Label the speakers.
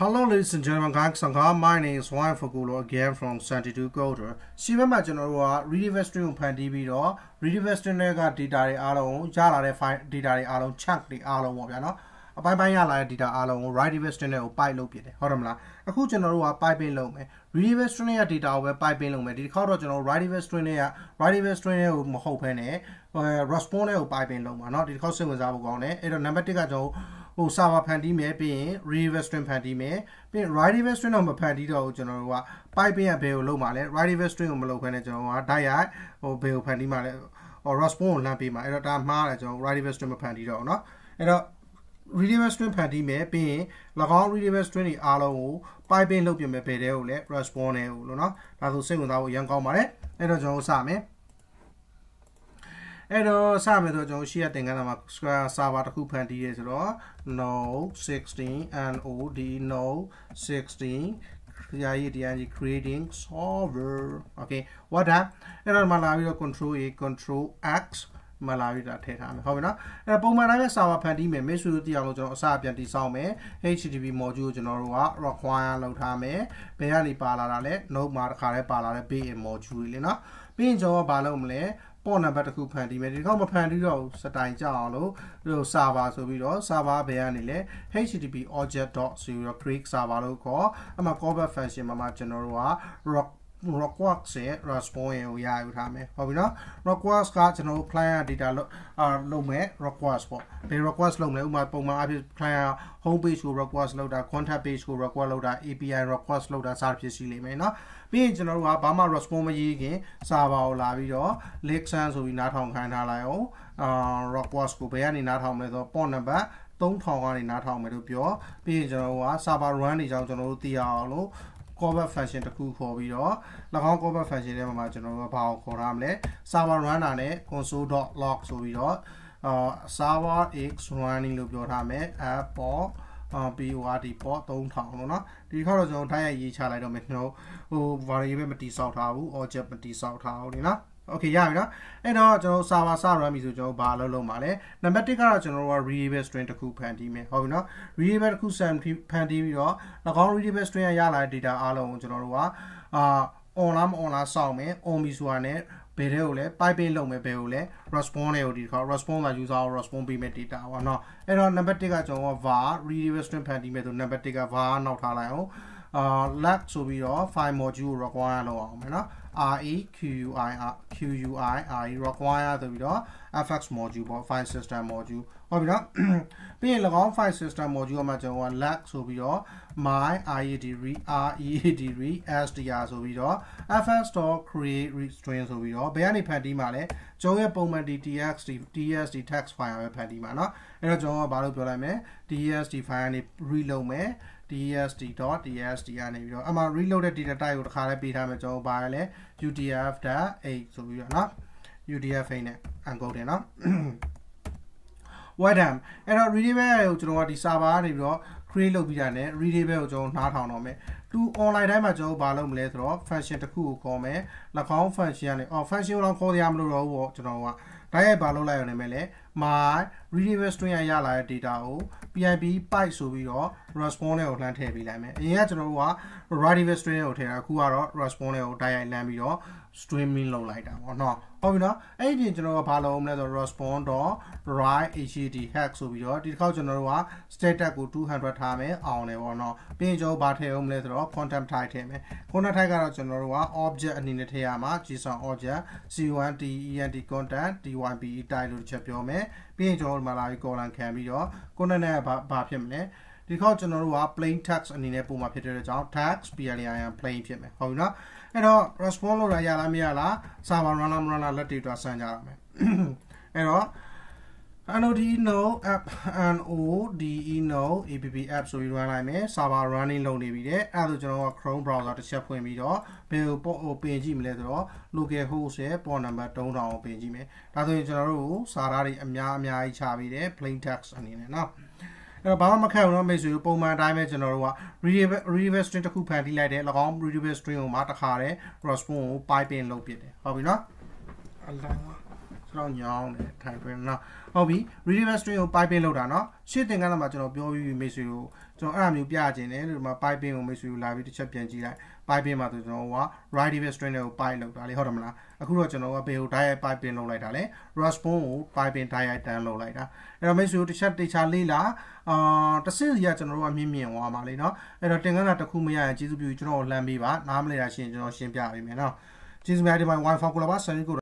Speaker 1: Hello ladies and gentlemen guys and girls my name is Wayne Fokulo again from 72 Code ဒီဘက်မှာကျွန်တော်တို့က rediversity ကိုဖန်တီးပြီးတော့ rediversity နဲ့က data တွေအားလုံးရလာတဲ့ file data တွေအားလုံး chunk တွေအားလုံးပေါ့ဗျာနော်အပိုင်းပိုင်းရလာတဲ့ data အားလုံးကို rediversity နဲ့ကို pipe လုပ်ပြတယ်ဟုတ်တယ်မလားအခုကျွန်တော်တို့က piping လုပ်မယ် rediversity နဲ့ data ကိုပဲ piping လုပ်မယ်ဒီတစ်ခါတော့ကျွန်တော် rediversity နဲ့က rediversity နဲ့ကိုမဟုတ်ဘဲနဲ့ response နဲ့ကို piping လုပ်မှာเนาะဒီတစ်ခါစိတ်ဝင်စားဖို့ကောင်းတယ်အဲ့တော့ number 1ကကျွန်တော်ဟို server ဖန်တီးမယ်ပြီးရင် redirection ဖန်တီးမယ်ပြီးရင် redirection တော့မဖန်တီးတော့ဘူးကျွန်တော်တို့က piping ကဘယ်ကိုလုပ်မှာလဲ redirection ကိုမလုပ်ခွင့်နဲ့ကျွန်တော်က direct ဟိုဘယ်ကိုဖန်တီးမှာလဲ response ကိုလှမ်းပေးမှာအဲ့တော့ဒါမှားတယ်ကျွန်တော် redirection မဖန်တီးတော့ဘူးเนาะအဲ့တော့ readable string ဖန်တီးမယ်ပြီးရင်၎င်း readable string တွေအားလုံးကို piping လုပ်ပြမယ်ဘယ်တဲကိုလဲ response နဲ့ကိုလို့เนาะဒါဆိုစိတ်ဝင်စားဖို့အရင်ကောင်းပါတယ်အဲ့တော့ကျွန်တော်စမယ်အဲ့တော့စမယ်ဆိုတော့ကျွန်တော်ရှေ့ကသင်ခန်းစာမှာ Scratch server တစ်ခုဖန်တီးရဲဆိုတော့ no 16 node no 16 create creating server okay what up အဲ့တော့မှလာပြီးတော့ control a control x မလာရီတာထည့်ထားမယ်ဟုတ်ပြီနော်အဲပုံမှန်တိုင်းပဲ server ဖန်တီးမယ် main suite တရားလို့ကျွန်တော်အစအပြန်တည်ဆောက်မယ် HTTP module ကိုကျွန်တော်တို့က require လုပ်ထားမယ်ဘယ်ကနေပါလာတာလဲ node မှာတစ်ခါလဲပါလာတဲ့ base module လေးနော်ပြီးရင်ကျွန်တော်ကဘာလုပ်မလဲပေါ့နံပါတ်တစ်ခုဖန်တီးမယ်ဒီကောက်မဖန်တီးတော့စတိုင်ကြအောင်လို့ဟို server ဆိုပြီးတော့ server ဘယ်ကနေလဲ http object.0 create server လို့ခေါ်အမှ callback function မှာမှကျွန်တော်တို့က Rockworks ရဲ့ response ကိုရယူထားမယ်ဟုတ်ပြီနော် Rockworks ကကျွန်တော်တို့ client data လို့အာလုပ်မယ် Rockworks ပေါ့ဘယ် Rockworks လုပ်မလဲဥပမာပုံမှန်အဖြစ် client home page ကို Rockworks လုပ်တာ contact page ကို Rockworks လုပ်တာ API Rockworks လုပ်တာစသဖြင့်ရှိလိမ့်မယ်နော်ပြီးရင်ကျွန်တော်တို့ကဘာမှ response မရေးခင် server ကိုလာပြီးတော့ listen ဆိုပြီးနားထောင်ခိုင်းထားလိုက်အောင်အာ Rockworks ကိုဘယ်ကနေနားထောင်မလဲဆိုတော့ port number 3000ကနေနားထောင်မယ်လို့ပြောပြီးရင်ကျွန်တော်တို့က server run နေကြောင်းကျွန်တော်တို့သိရအောင်လို့ cover function တစ်ခုခေါ်ပြီးတော့၎င်း cover function ထဲမှာကျွန်တော်တို့ဘာကိုခေါ်ထားမလဲ server runner နဲ့ console.log ဆိုပြီးတော့ server x running လို့ပြောထားမယ် app ပေါ့ PORD ပေါ့3000လို့เนาะဒီခေါက်တော့ကျွန်တော်တိုက်ရိုက်ရေးချလိုက်တော့မယ်ကျွန်တော်ဟို variable မတိဆောက်ထားဘူး object မတိဆောက်ထားဘူးနေနော်โอเคရပြီเนาะအဲ့တော့ကျွန်တော် server စ run ပြီဆိုကျွန်တော်ဘာလုပ်လုံးပါလဲနံပါတ်1ကတော့ကျွန်တော်က readable string တစ်ခုဖန်တီးမယ်ဟုတ်ပြီเนาะ readable တစ်ခုဖန်တီးပြီးတော့၎င်း readable string ရရလာတဲ့ data အားလုံးကိုကျွန်တော်တို့ကအာ on လားမ on လားစောင့်မယ် on ပြီဆိုတာ ਨੇ ဘယ်တဲ့ကိုလဲ piping လုပ်မယ်ဘယ်ကိုလဲ response တွေကိုဒီတစ်ခါ response မှာ user ကို response ပေးမယ် data ပေါ့เนาะအဲ့တော့ number 1ကကျွန်တော်က var readable string ဖန်တီးမယ်ဆို number 1က var နောက်ထားလိုက်အောင်အာ lag ဆိုပြီးတော့ file module ကို require လုပ်အောင်မယ်เนาะ re qui qui re require ဆိုပြီးတော့ fx module ပေါ့ file system module ဟုတ်ပြီနော်ပြီးရင်၎င်း file system module မှာကျွန်တော်က lag ဆိုပြီးတော့ my read read re str ဆိုပြီးတော့ fx store create string ဆိုပြီးတော့ဘယ်ကနေဖန်တီးမှာလဲကျွန်တော်ရဲ့ပုံမှန် txt txt text file ပဲဖန်တီးမှာနော်အဲ့တော့ကျွန်တော်ကဘာလို့ပြောလိုက်မလဲ txt file ကနေ reload မယ် dst.dst ကနေပြီးတော့အမှ reload တဲ့ data type ကိုတစ်ခါလဲပေးထားမယ်ကျွန်တော်ဘာလဲ utf.8 ဆိုပြီးတော့เนาะ utf နဲ့ encode တယ်เนาะ webdam အဲ့တော့ readable ကိုကျွန်တော်ကဒီ server ကနေပြီးတော့ create လုပ်ပြီးတာ ਨੇ readable ကိုကျွန်တော်နားထောင်တော့မယ် to online တိုင်းမှာကျွန်တော်ဘာလုပ်မလဲဆိုတော့ function တစ်ခုကိုခေါ်မယ်၎င်း function ကနေ oh function ကိုတော့ခေါ်ရမလို့တော့ဘောကျွန်တော်ကတိုက်ရိုက်ဘာလုပ်လိုက်ရနေမယ်လဲ my readable string ရရလာတဲ့ data ကို pip pipe ဆိုပြီးတော့ response နဲ့ကိုလှမ်းထည့်ပေးလိုက်မယ်အရင်ကကျွန်တော်တို့က readable string ကိုထည့်တာအခုကတော့ response နဲ့ကိုတိုက်ရိုက်လှမ်းပြီးတော့ streaming လုပ်လိုက်တာပေါ့နော်ဟုတ်ပြီနော်အဲ့ဒီကျွန်တော်ကဘာလုပ်အောင်လဲဆိုတော့ response.write.hd hack ဆိုပြီးတော့ဒီတစ်ခေါက်ကျွန်တော်တို့က status ကို200ထားမယ်အောင်တယ်ပေါ့နော်ပြီးရင်ကျွန်တော်ဘာထည့်အောင်မလဲဆိုတော့ content type ထည့်မယ် content type ကတော့ကျွန်တော်တို့က object အနေနဲ့ထည့်ရမှာ json object c1 tent content type လို့တစ်ချက်ပြောမယ်မယ်ပြီးရင်ကျွန်တော်တို့မှာလာပြီး column ခံပြီးတော့ကိုနဲ့နဲ့ဘာဖြစ်မလဲဒီခေါက်ကျွန်တော်တို့က plain text အနေနဲ့ပုံမှာဖြစ်တဲ့အကြောင်း text plain plain ဖြစ်မယ်ဟုတ်ပြီနော်အဲ့တော့ response လို့ရရလားမရလား server run လားမ run လားလက်တွေတော့စမ်းကြရမယ်အဲ့တော့ NOD no app NOD no app app ဆိုပြီး run လိုက်မယ် server running လုပ်နေပြီတဲ့အဲ့ဒါဆိုကျွန်တော်က Chrome browser တစ်ချက်ဖွင့်ပြီးတော့ဘယ်ကိုပို့ပင်ကြည့်မလဲဆိုတော့ local host ရဲ့ port number 3000ကိုပင်ကြည့်မယ်ဒါဆိုရင်ကျွန်တော်တို့စာသားတွေအများအများကြီးချပြီးတယ် plain text အနေနဲ့เนาะအဲ့တော့ဘာမှမခက်ဘူးเนาะမိတ်ဆွေတို့ပုံမှန်အတိုင်းပဲကျွန်တော်တို့က reverse string တစ်ခုဖန်တီးလိုက်တယ်၎င်း reverse string ကိုမှတခါတဲ့ response ကို piping လုပ်ပစ်တယ်ဟုတ်ပြီเนาะအလောင်းဆိုတော့ညောင်းတယ်ထိုင်တွင်းနော်ဟုတ်ပြီ reverse string ကို piping လောက်တာနော်ရှေ့သင်္ကန်းတော့မှကျွန်တော်ပြောပြီးမိတ်ဆွေတို့ကျွန်တော်အဲ့ဒါမျိုးပြခြင်းတယ်ဒီမှာ piping ကိုမိတ်ဆွေတို့လာပြီးတစ်ချက်ပြန်ကြည့်လိုက် piping မှာဆိုကျွန်တော်က right reverse string ကို pipe လောက်တာလေဟုတ်တယ်မလားအခုတော့ကျွန်တော်ကဘယ်ကို direct piping လောက်လိုက်တာလဲ response ကို piping direct တန်းလောက်လိုက်တာအဲ့တော့မိတ်ဆွေတို့တစ်ချက်တေချာလေးလာအာတစ်စင်းစီကကျွန်တော်တို့ကမြင့်မြင့်သွားပါလေနော်အဲ့တော့သင်္ကန်းတာတစ်ခုမရရင်ကျေးဇူးပြုကျွန်တော်လှမ်းပေးပါနားမလဲတာရှင်ကျွန်တော်ရှင်းပြပေးမယ်နော်ကျေးဇူးများဒီပိုင်း wifi ကိုလာပါဆန်ကို